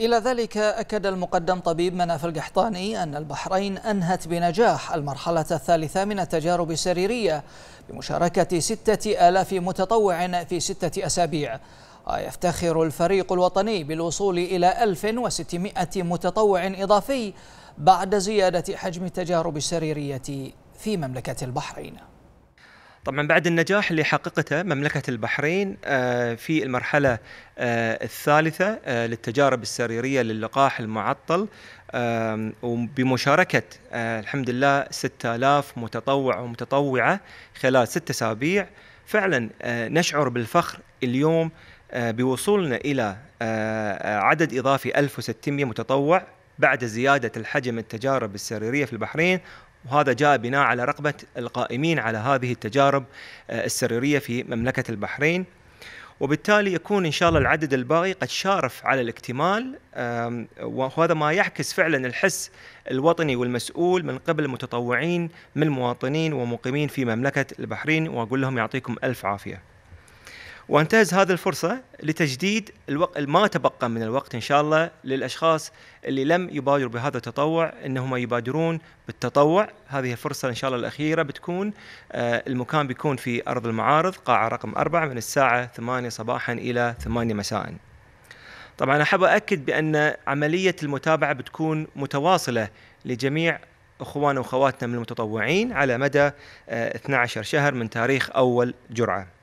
إلى ذلك أكد المقدم طبيب مناف القحطاني أن البحرين أنهت بنجاح المرحلة الثالثة من التجارب السريرية بمشاركة ستة آلاف متطوع في ستة أسابيع ويفتخر الفريق الوطني بالوصول إلى 1600 متطوع إضافي بعد زيادة حجم التجارب السريرية في مملكة البحرين طبعا بعد النجاح اللي حققته مملكة البحرين آه، في المرحلة آه، الثالثة آه، للتجارب السريرية للقاح المعطل وبمشاركة الحمد لله 6000 متطوع ومتطوعة خلال ست أسابيع فعلا نشعر بالفخر اليوم بوصولنا إلى عدد إضافي 1600 متطوع بعد زيادة الحجم التجارب السريرية في البحرين وهذا جاء بناء على رغبة القائمين على هذه التجارب آه، السريرية في مملكة البحرين وبالتالي يكون ان شاء الله العدد الباقي قد شارف على الاكتمال وهذا ما يعكس فعلا الحس الوطني والمسؤول من قبل المتطوعين من المواطنين ومقيمين في مملكه البحرين واقول لهم يعطيكم الف عافيه. وانتهز هذه الفرصة لتجديد الوقت ما تبقى من الوقت إن شاء الله للأشخاص اللي لم يبادروا بهذا التطوع إنهم يبادرون بالتطوع هذه الفرصة إن شاء الله الأخيرة بتكون آه المكان بيكون في أرض المعارض قاعة رقم أربعة من الساعة ثمانية صباحا إلى ثمانية مساء طبعا أحب أؤكد بأن عملية المتابعة بتكون متواصلة لجميع اخواننا واخواتنا من المتطوعين على مدى 12 آه، شهر من تاريخ اول جرعه.